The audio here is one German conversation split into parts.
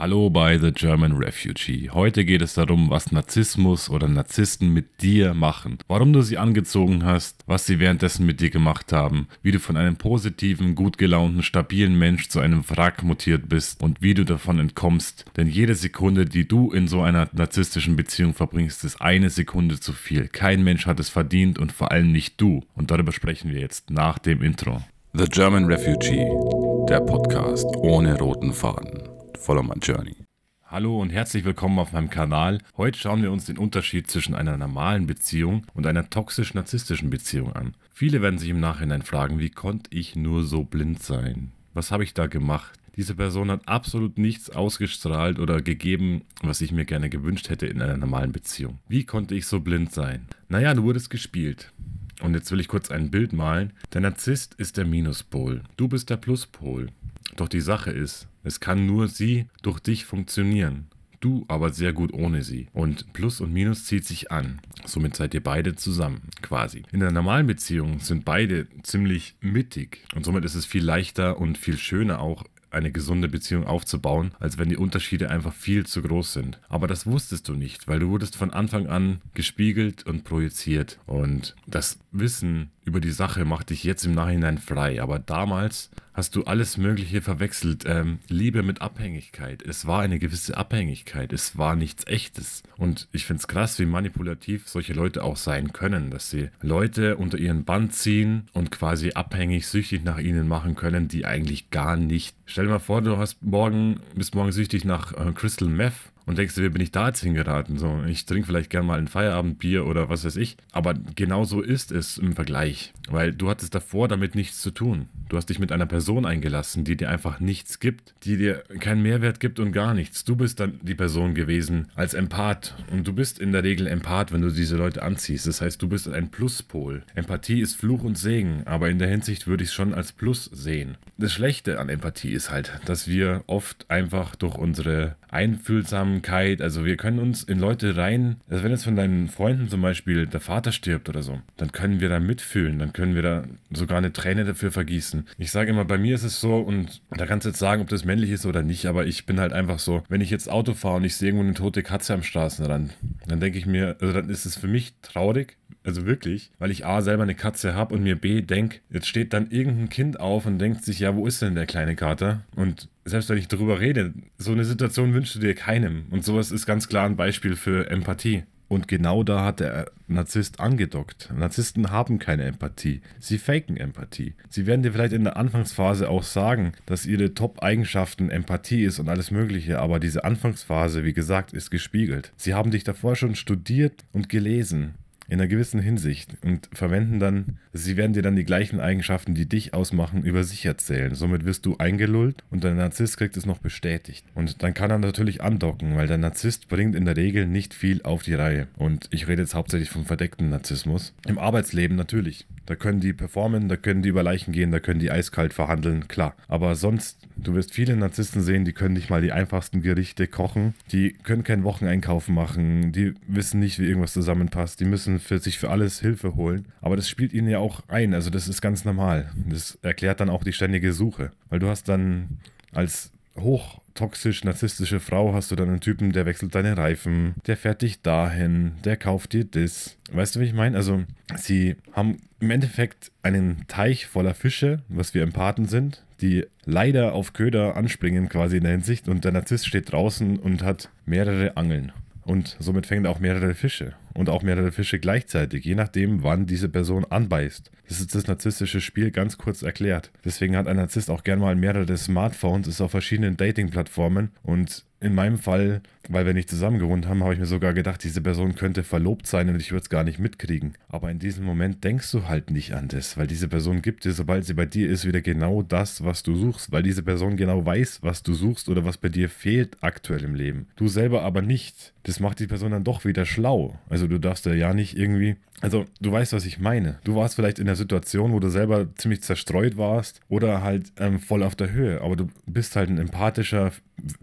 Hallo bei The German Refugee. Heute geht es darum, was Narzissmus oder Narzissten mit dir machen, warum du sie angezogen hast, was sie währenddessen mit dir gemacht haben, wie du von einem positiven, gut gelaunten, stabilen Mensch zu einem Wrack mutiert bist und wie du davon entkommst. Denn jede Sekunde, die du in so einer narzisstischen Beziehung verbringst, ist eine Sekunde zu viel. Kein Mensch hat es verdient und vor allem nicht du. Und darüber sprechen wir jetzt nach dem Intro. The German Refugee, der Podcast ohne roten Faden. Follow My Journey. Hallo und herzlich willkommen auf meinem Kanal. Heute schauen wir uns den Unterschied zwischen einer normalen Beziehung und einer toxisch-narzisstischen Beziehung an. Viele werden sich im Nachhinein fragen, wie konnte ich nur so blind sein? Was habe ich da gemacht? Diese Person hat absolut nichts ausgestrahlt oder gegeben, was ich mir gerne gewünscht hätte in einer normalen Beziehung. Wie konnte ich so blind sein? Naja, du wurdest gespielt. Und jetzt will ich kurz ein Bild malen. Der Narzisst ist der Minuspol. Du bist der Pluspol. Doch die Sache ist, es kann nur sie durch dich funktionieren. Du aber sehr gut ohne sie. Und Plus und Minus zieht sich an. Somit seid ihr beide zusammen, quasi. In der normalen Beziehung sind beide ziemlich mittig. Und somit ist es viel leichter und viel schöner auch, eine gesunde Beziehung aufzubauen, als wenn die Unterschiede einfach viel zu groß sind. Aber das wusstest du nicht, weil du wurdest von Anfang an gespiegelt und projiziert. Und das Wissen über die Sache macht dich jetzt im Nachhinein frei. Aber damals hast du alles Mögliche verwechselt. Ähm, Liebe mit Abhängigkeit. Es war eine gewisse Abhängigkeit. Es war nichts Echtes. Und ich finde es krass, wie manipulativ solche Leute auch sein können, dass sie Leute unter ihren Band ziehen und quasi abhängig, süchtig nach ihnen machen können, die eigentlich gar nicht. Stell dir mal vor, du hast morgen, bist morgen süchtig nach äh, Crystal Meth und denkst dir, wie bin ich da jetzt hingeraten? So, ich trinke vielleicht gerne mal ein Feierabendbier oder was weiß ich. Aber genau so ist es im Vergleich, weil du hattest davor damit nichts zu tun. Du hast dich mit einer Person eingelassen, die dir einfach nichts gibt, die dir keinen Mehrwert gibt und gar nichts. Du bist dann die Person gewesen als Empath und du bist in der Regel Empath, wenn du diese Leute anziehst. Das heißt, du bist ein Pluspol. Empathie ist Fluch und Segen, aber in der Hinsicht würde ich es schon als Plus sehen. Das Schlechte an Empathie ist halt, dass wir oft einfach durch unsere einfühlsamen Einsamkeit. Also wir können uns in Leute rein, also wenn jetzt von deinen Freunden zum Beispiel der Vater stirbt oder so, dann können wir da mitfühlen, dann können wir da sogar eine Träne dafür vergießen. Ich sage immer, bei mir ist es so und da kannst du jetzt sagen, ob das männlich ist oder nicht, aber ich bin halt einfach so, wenn ich jetzt Auto fahre und ich sehe irgendwo eine tote Katze am Straßenrand, dann denke ich mir, also dann ist es für mich traurig, also wirklich, weil ich A selber eine Katze habe und mir B denke, jetzt steht dann irgendein Kind auf und denkt sich, ja, wo ist denn der kleine Kater? Und selbst wenn ich darüber rede, so eine Situation wünschst du dir keinem. Und sowas ist ganz klar ein Beispiel für Empathie. Und genau da hat der Narzisst angedockt. Narzissten haben keine Empathie. Sie faken Empathie. Sie werden dir vielleicht in der Anfangsphase auch sagen, dass ihre Top-Eigenschaften Empathie ist und alles Mögliche, aber diese Anfangsphase, wie gesagt, ist gespiegelt. Sie haben dich davor schon studiert und gelesen in einer gewissen Hinsicht und verwenden dann, sie werden dir dann die gleichen Eigenschaften, die dich ausmachen, über sich erzählen. Somit wirst du eingelullt und dein Narzisst kriegt es noch bestätigt. Und dann kann er natürlich andocken, weil der Narzisst bringt in der Regel nicht viel auf die Reihe. Und ich rede jetzt hauptsächlich vom verdeckten Narzissmus. Im Arbeitsleben natürlich. Da können die performen, da können die über Leichen gehen, da können die eiskalt verhandeln, klar. Aber sonst, du wirst viele Narzissten sehen, die können nicht mal die einfachsten Gerichte kochen, die können keinen Wocheneinkauf machen, die wissen nicht, wie irgendwas zusammenpasst, die müssen für sich für alles Hilfe holen. Aber das spielt ihnen ja auch ein, also das ist ganz normal. Das erklärt dann auch die ständige Suche, weil du hast dann als hoch toxisch-narzisstische Frau hast du dann einen Typen, der wechselt deine Reifen, der fährt dich dahin, der kauft dir das. Weißt du, wie ich meine? Also, sie haben im Endeffekt einen Teich voller Fische, was wir Empathen sind, die leider auf Köder anspringen quasi in der Hinsicht und der Narzisst steht draußen und hat mehrere Angeln. Und somit fängt er auch mehrere Fische und auch mehrere Fische gleichzeitig, je nachdem, wann diese Person anbeißt. Das ist das narzisstische Spiel ganz kurz erklärt. Deswegen hat ein Narzisst auch gerne mal mehrere Smartphones, ist auf verschiedenen Dating-Plattformen und in meinem Fall, weil wir nicht zusammen gewohnt haben, habe ich mir sogar gedacht, diese Person könnte verlobt sein und ich würde es gar nicht mitkriegen. Aber in diesem Moment denkst du halt nicht an das, weil diese Person gibt dir, sobald sie bei dir ist, wieder genau das, was du suchst, weil diese Person genau weiß, was du suchst oder was bei dir fehlt aktuell im Leben. Du selber aber nicht. Das macht die Person dann doch wieder schlau. Also also du darfst ja ja nicht irgendwie. Also du weißt, was ich meine. Du warst vielleicht in der Situation, wo du selber ziemlich zerstreut warst oder halt ähm, voll auf der Höhe. Aber du bist halt ein empathischer,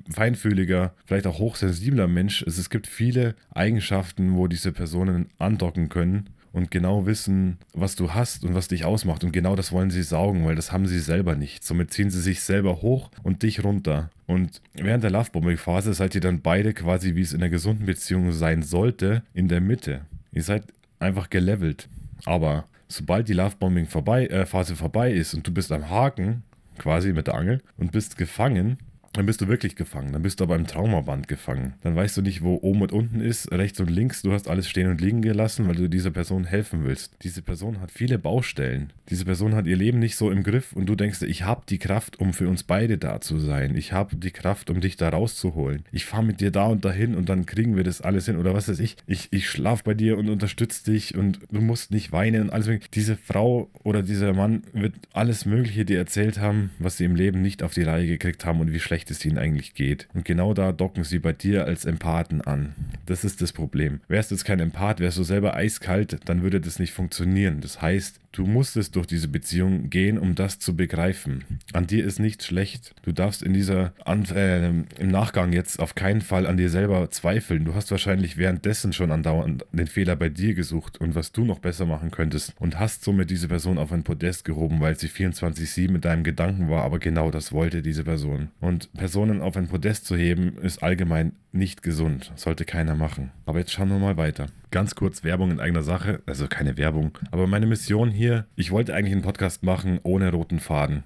feinfühliger, vielleicht auch hochsensibler Mensch. Also es gibt viele Eigenschaften, wo diese Personen andocken können und genau wissen, was du hast und was dich ausmacht. Und genau das wollen sie saugen, weil das haben sie selber nicht. Somit ziehen sie sich selber hoch und dich runter. Und während der Lovebombing-Phase seid ihr dann beide quasi, wie es in einer gesunden Beziehung sein sollte, in der Mitte. Ihr seid einfach gelevelt. Aber sobald die Lovebombing-Phase vorbei, äh, vorbei ist und du bist am Haken, quasi mit der Angel, und bist gefangen, dann bist du wirklich gefangen. Dann bist du aber im Traumaband gefangen. Dann weißt du nicht, wo oben und unten ist, rechts und links. Du hast alles stehen und liegen gelassen, weil du dieser Person helfen willst. Diese Person hat viele Baustellen. Diese Person hat ihr Leben nicht so im Griff und du denkst, ich habe die Kraft, um für uns beide da zu sein. Ich habe die Kraft, um dich da rauszuholen. Ich fahre mit dir da und dahin und dann kriegen wir das alles hin oder was weiß ich. Ich, ich schlafe bei dir und unterstütze dich und du musst nicht weinen und alles. Diese Frau oder dieser Mann wird alles Mögliche dir erzählt haben, was sie im Leben nicht auf die Reihe gekriegt haben und wie schlecht schlecht es ihnen eigentlich geht. Und genau da docken sie bei dir als Empathen an. Das ist das Problem. Wärst du jetzt kein Empath, wärst du selber eiskalt, dann würde das nicht funktionieren. Das heißt, Du musstest durch diese Beziehung gehen, um das zu begreifen. An dir ist nichts schlecht. Du darfst in dieser an, äh, im Nachgang jetzt auf keinen Fall an dir selber zweifeln. Du hast wahrscheinlich währenddessen schon andauernd den Fehler bei dir gesucht und was du noch besser machen könntest und hast somit diese Person auf ein Podest gehoben, weil sie 24/7 mit deinem Gedanken war, aber genau das wollte diese Person. Und Personen auf ein Podest zu heben ist allgemein nicht gesund. Sollte keiner machen. Aber jetzt schauen wir mal weiter. Ganz kurz Werbung in eigener Sache. Also keine Werbung. Aber meine Mission hier, ich wollte eigentlich einen Podcast machen ohne roten Faden.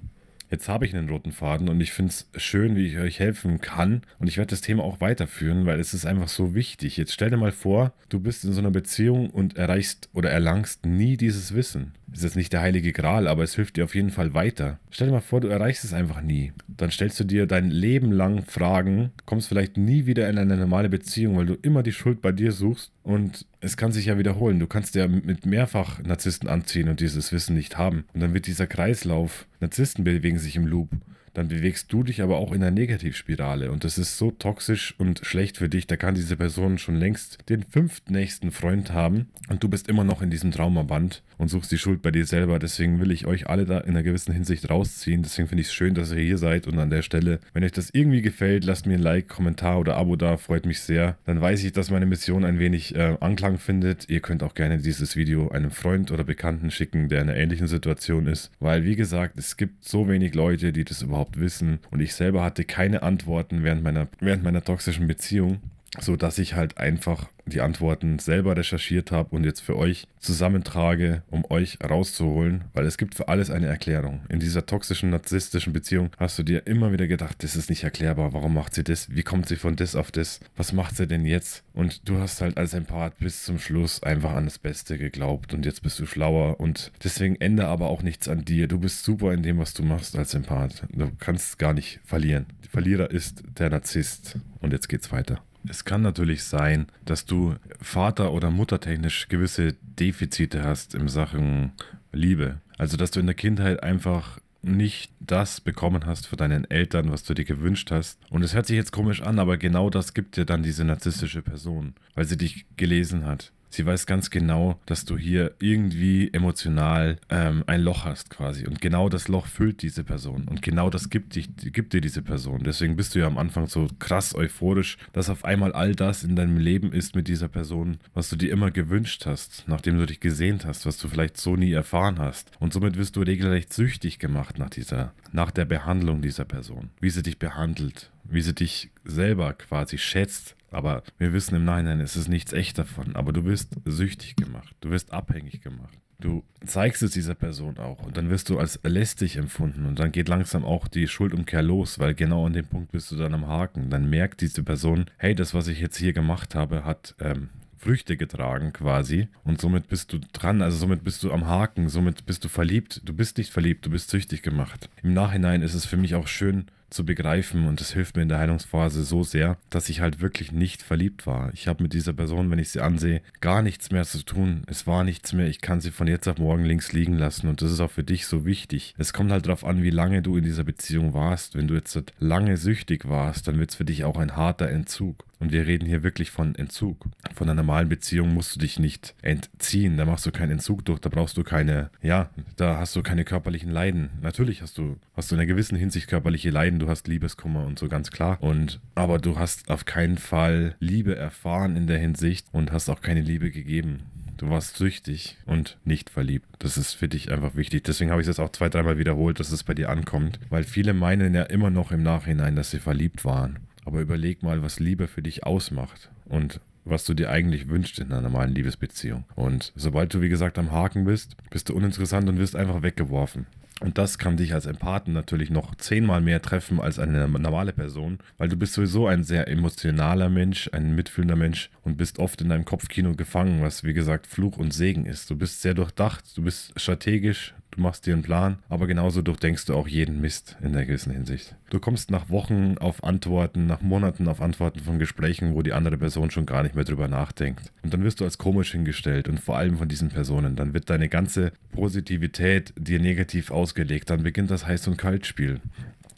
Jetzt habe ich einen roten Faden und ich finde es schön, wie ich euch helfen kann. Und ich werde das Thema auch weiterführen, weil es ist einfach so wichtig. Jetzt stell dir mal vor, du bist in so einer Beziehung und erreichst oder erlangst nie dieses Wissen ist jetzt nicht der heilige Gral, aber es hilft dir auf jeden Fall weiter. Stell dir mal vor, du erreichst es einfach nie. Dann stellst du dir dein Leben lang Fragen, kommst vielleicht nie wieder in eine normale Beziehung, weil du immer die Schuld bei dir suchst und es kann sich ja wiederholen. Du kannst ja mit mehrfach Narzissten anziehen und dieses Wissen nicht haben. Und dann wird dieser Kreislauf, Narzissten bewegen sich im Loop dann bewegst du dich aber auch in einer Negativspirale und das ist so toxisch und schlecht für dich, da kann diese Person schon längst den fünftnächsten Freund haben und du bist immer noch in diesem Traumaband und suchst die Schuld bei dir selber. Deswegen will ich euch alle da in einer gewissen Hinsicht rausziehen. Deswegen finde ich es schön, dass ihr hier seid und an der Stelle, wenn euch das irgendwie gefällt, lasst mir ein Like, Kommentar oder Abo da, freut mich sehr. Dann weiß ich, dass meine Mission ein wenig äh, Anklang findet. Ihr könnt auch gerne dieses Video einem Freund oder Bekannten schicken, der in einer ähnlichen Situation ist, weil wie gesagt, es gibt so wenig Leute, die das überhaupt überhaupt wissen. Und ich selber hatte keine Antworten während meiner, während meiner toxischen Beziehung so dass ich halt einfach die Antworten selber recherchiert habe und jetzt für euch zusammentrage, um euch rauszuholen, weil es gibt für alles eine Erklärung. In dieser toxischen, narzisstischen Beziehung hast du dir immer wieder gedacht, das ist nicht erklärbar, warum macht sie das, wie kommt sie von das auf das, was macht sie denn jetzt? Und du hast halt als Empath bis zum Schluss einfach an das Beste geglaubt und jetzt bist du schlauer und deswegen ändere aber auch nichts an dir. Du bist super in dem, was du machst als Empath. Du kannst gar nicht verlieren. Der Verlierer ist der Narzisst. Und jetzt geht's weiter. Es kann natürlich sein, dass du Vater- oder Muttertechnisch gewisse Defizite hast in Sachen Liebe. Also, dass du in der Kindheit einfach nicht das bekommen hast von deinen Eltern, was du dir gewünscht hast. Und es hört sich jetzt komisch an, aber genau das gibt dir dann diese narzisstische Person, weil sie dich gelesen hat. Sie weiß ganz genau, dass du hier irgendwie emotional ähm, ein Loch hast quasi. Und genau das Loch füllt diese Person. Und genau das gibt, dich, gibt dir diese Person. Deswegen bist du ja am Anfang so krass euphorisch, dass auf einmal all das in deinem Leben ist mit dieser Person, was du dir immer gewünscht hast, nachdem du dich gesehnt hast, was du vielleicht so nie erfahren hast. Und somit wirst du regelrecht süchtig gemacht nach dieser, nach der Behandlung dieser Person. Wie sie dich behandelt, wie sie dich selber quasi schätzt, aber wir wissen im Nachhinein, es ist nichts echt davon. Aber du wirst süchtig gemacht. Du wirst abhängig gemacht. Du zeigst es dieser Person auch und dann wirst du als lästig empfunden und dann geht langsam auch die Schuldumkehr los, weil genau an dem Punkt bist du dann am Haken. Dann merkt diese Person, hey, das, was ich jetzt hier gemacht habe, hat ähm, Früchte getragen quasi und somit bist du dran, also somit bist du am Haken, somit bist du verliebt. Du bist nicht verliebt, du bist süchtig gemacht. Im Nachhinein ist es für mich auch schön, zu begreifen und das hilft mir in der Heilungsphase so sehr, dass ich halt wirklich nicht verliebt war. Ich habe mit dieser Person, wenn ich sie ansehe, gar nichts mehr zu tun. Es war nichts mehr. Ich kann sie von jetzt auf morgen links liegen lassen und das ist auch für dich so wichtig. Es kommt halt darauf an, wie lange du in dieser Beziehung warst. Wenn du jetzt lange süchtig warst, dann wird es für dich auch ein harter Entzug. Und wir reden hier wirklich von Entzug. Von einer normalen Beziehung musst du dich nicht entziehen. Da machst du keinen Entzug durch. Da brauchst du keine, ja, da hast du keine körperlichen Leiden. Natürlich hast du, hast du in einer gewissen Hinsicht körperliche Leiden du hast Liebeskummer und so ganz klar. Und aber du hast auf keinen Fall Liebe erfahren in der Hinsicht und hast auch keine Liebe gegeben. Du warst süchtig und nicht verliebt. Das ist für dich einfach wichtig. Deswegen habe ich es auch zwei, dreimal wiederholt, dass es bei dir ankommt. Weil viele meinen ja immer noch im Nachhinein, dass sie verliebt waren. Aber überleg mal, was Liebe für dich ausmacht und was du dir eigentlich wünschst in einer normalen Liebesbeziehung. Und sobald du, wie gesagt, am Haken bist, bist du uninteressant und wirst einfach weggeworfen. Und das kann dich als Empathen natürlich noch zehnmal mehr treffen als eine normale Person, weil du bist sowieso ein sehr emotionaler Mensch, ein mitfühlender Mensch und bist oft in deinem Kopfkino gefangen, was wie gesagt Fluch und Segen ist. Du bist sehr durchdacht, du bist strategisch, Du machst dir einen Plan, aber genauso durchdenkst du auch jeden Mist in der gewissen Hinsicht. Du kommst nach Wochen auf Antworten, nach Monaten auf Antworten von Gesprächen, wo die andere Person schon gar nicht mehr drüber nachdenkt. Und dann wirst du als komisch hingestellt und vor allem von diesen Personen. Dann wird deine ganze Positivität dir negativ ausgelegt. Dann beginnt das Heiß- und Kaltspiel.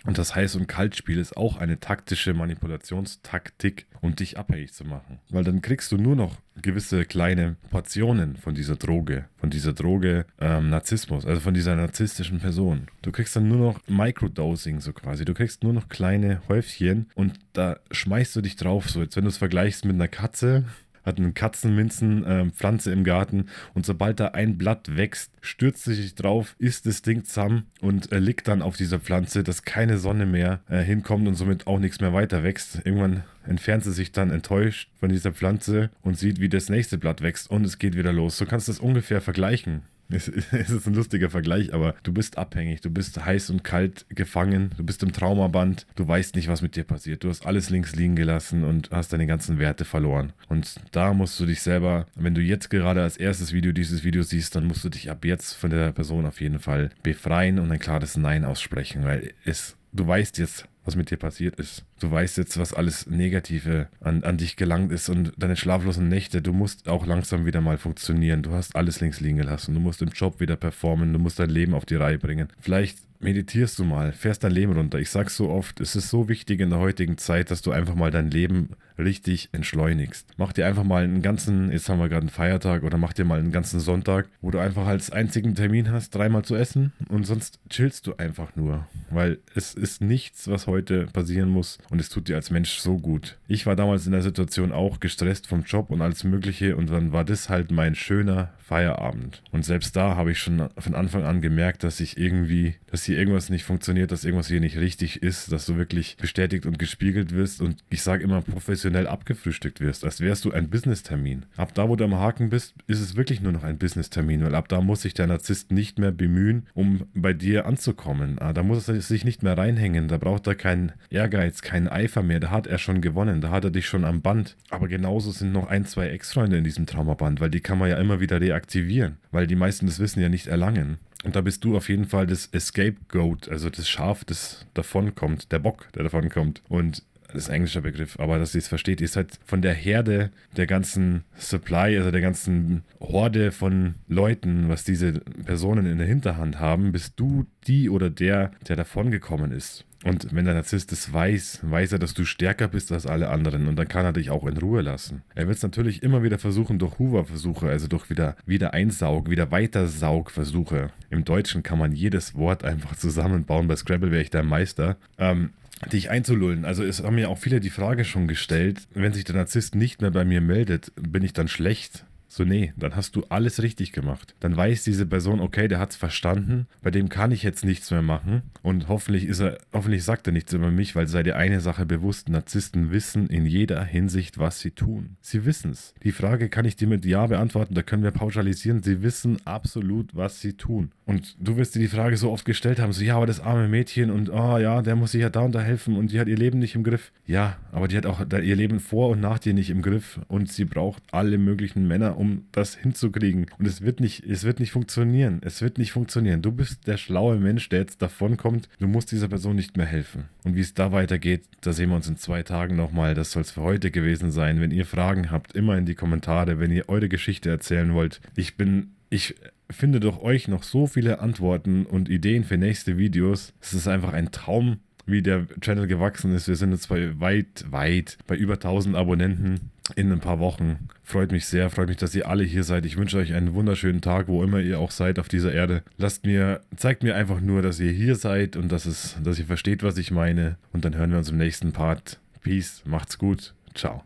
Und das Heiß- und Kaltspiel ist auch eine taktische Manipulationstaktik, um dich abhängig zu machen. Weil dann kriegst du nur noch gewisse kleine Portionen von dieser Droge, von dieser Droge ähm, Narzissmus, also von dieser narzisstischen Person. Du kriegst dann nur noch Microdosing so quasi. Du kriegst nur noch kleine Häufchen und da schmeißt du dich drauf, so jetzt wenn du es vergleichst mit einer Katze, hat eine Katzenminzenpflanze ähm, äh, im Garten und sobald da ein Blatt wächst, stürzt sich drauf, isst das Ding zusammen und äh, liegt dann auf dieser Pflanze, dass keine Sonne mehr äh, hinkommt und somit auch nichts mehr weiter wächst. Irgendwann entfernt sie sich dann enttäuscht von dieser Pflanze und sieht, wie das nächste Blatt wächst und es geht wieder los. So kannst du das ungefähr vergleichen. Es, ist ein lustiger Vergleich, aber du bist abhängig, du bist heiß und kalt gefangen, du bist im Traumaband, du weißt nicht, was mit dir passiert. Du hast alles links liegen gelassen und hast deine ganzen Werte verloren. Und da musst du dich selber, wenn du jetzt gerade als erstes Video dieses Video siehst, dann musst du dich ab jetzt von der Person auf jeden Fall befreien und ein klares Nein aussprechen, weil es, du weißt jetzt, was mit dir passiert ist. Du weißt jetzt, was alles Negative an, an dich gelangt ist und deine schlaflosen Nächte. Du musst auch langsam wieder mal funktionieren. Du hast alles links liegen gelassen. Du musst im Job wieder performen. Du musst dein Leben auf die Reihe bringen. Vielleicht meditierst du mal, fährst dein Leben runter. Ich sag's so oft, es ist so wichtig in der heutigen Zeit, dass du einfach mal dein Leben richtig entschleunigst. Mach dir einfach mal einen ganzen, jetzt haben wir gerade einen Feiertag oder mach dir mal einen ganzen Sonntag, wo du einfach als einzigen Termin hast, dreimal zu essen und sonst chillst du einfach nur, weil es ist nichts, was heute passieren muss und es tut dir als Mensch so gut. Ich war damals in der Situation auch gestresst vom Job und alles Mögliche und dann war das halt mein schöner Feierabend. Und selbst da habe ich schon von Anfang an gemerkt, dass ich irgendwie, dass hier irgendwas nicht funktioniert, dass irgendwas hier nicht richtig ist, dass du wirklich bestätigt und gespiegelt wirst und ich sage immer professionell professionell abgefrühstückt wirst, als wärst du ein Business-Termin. Ab da, wo du am Haken bist, ist es wirklich nur noch ein Business-Termin, weil ab da muss sich der Narzisst nicht mehr bemühen, um bei dir anzukommen. Ah, da muss er sich nicht mehr reinhängen, da braucht er keinen Ehrgeiz, keinen Eifer mehr, da hat er schon gewonnen, da hat er dich schon am Band. Aber genauso sind noch ein, zwei Ex-Freunde in diesem Traumaband, weil die kann man ja immer wieder reaktivieren, weil die meisten das Wissen ja nicht erlangen. Und da bist du auf jeden Fall das Escape Goat, also das Schaf, das davonkommt, der Bock, der davonkommt. Und das ist ein englischer Begriff, aber dass ihr es versteht, ist halt von der Herde der ganzen Supply, also der ganzen Horde von Leuten, was diese Personen in der Hinterhand haben, bist du die oder der, der davongekommen ist. Und wenn der Narzisst es weiß, weiß er, dass du stärker bist als alle anderen und dann kann er dich auch in Ruhe lassen. Er wird es natürlich immer wieder versuchen durch Hoover-Versuche, also durch wieder, wieder Einsaug, wieder Weitersaug-Versuche. Im Deutschen kann man jedes Wort einfach zusammenbauen, bei Scrabble wäre ich dein Meister. Ähm, dich einzulullen. Also es haben mir auch viele die Frage schon gestellt, wenn sich der Narzisst nicht mehr bei mir meldet, bin ich dann schlecht? So, nee, dann hast du alles richtig gemacht. Dann weiß diese Person, okay, der hat es verstanden, bei dem kann ich jetzt nichts mehr machen. Und hoffentlich ist er, hoffentlich sagt er nichts über mich, weil sei dir eine Sache bewusst, Narzissten wissen in jeder Hinsicht, was sie tun. Sie wissen es. Die Frage kann ich dir mit Ja beantworten, da können wir pauschalisieren. Sie wissen absolut, was sie tun. Und du wirst dir die Frage so oft gestellt haben, so ja, aber das arme Mädchen und oh, ja, der muss sich ja da und da helfen und die hat ihr Leben nicht im Griff. Ja, aber die hat auch ihr Leben vor und nach dir nicht im Griff und sie braucht alle möglichen Männer, um um das hinzukriegen. Und es wird nicht, es wird nicht funktionieren. Es wird nicht funktionieren. Du bist der schlaue Mensch, der jetzt davonkommt. Du musst dieser Person nicht mehr helfen. Und wie es da weitergeht, da sehen wir uns in zwei Tagen nochmal. Das soll es für heute gewesen sein. Wenn ihr Fragen habt, immer in die Kommentare, wenn ihr eure Geschichte erzählen wollt. Ich bin, ich finde doch euch noch so viele Antworten und Ideen für nächste Videos. Es ist einfach ein Traum, wie der Channel gewachsen ist. Wir sind jetzt bei weit, weit bei über 1000 Abonnenten in ein paar Wochen. Freut mich sehr, freut mich, dass ihr alle hier seid. Ich wünsche euch einen wunderschönen Tag, wo immer ihr auch seid auf dieser Erde. Lasst mir, zeigt mir einfach nur, dass ihr hier seid und dass, es, dass ihr versteht, was ich meine. Und dann hören wir uns im nächsten Part. Peace, macht's gut, ciao.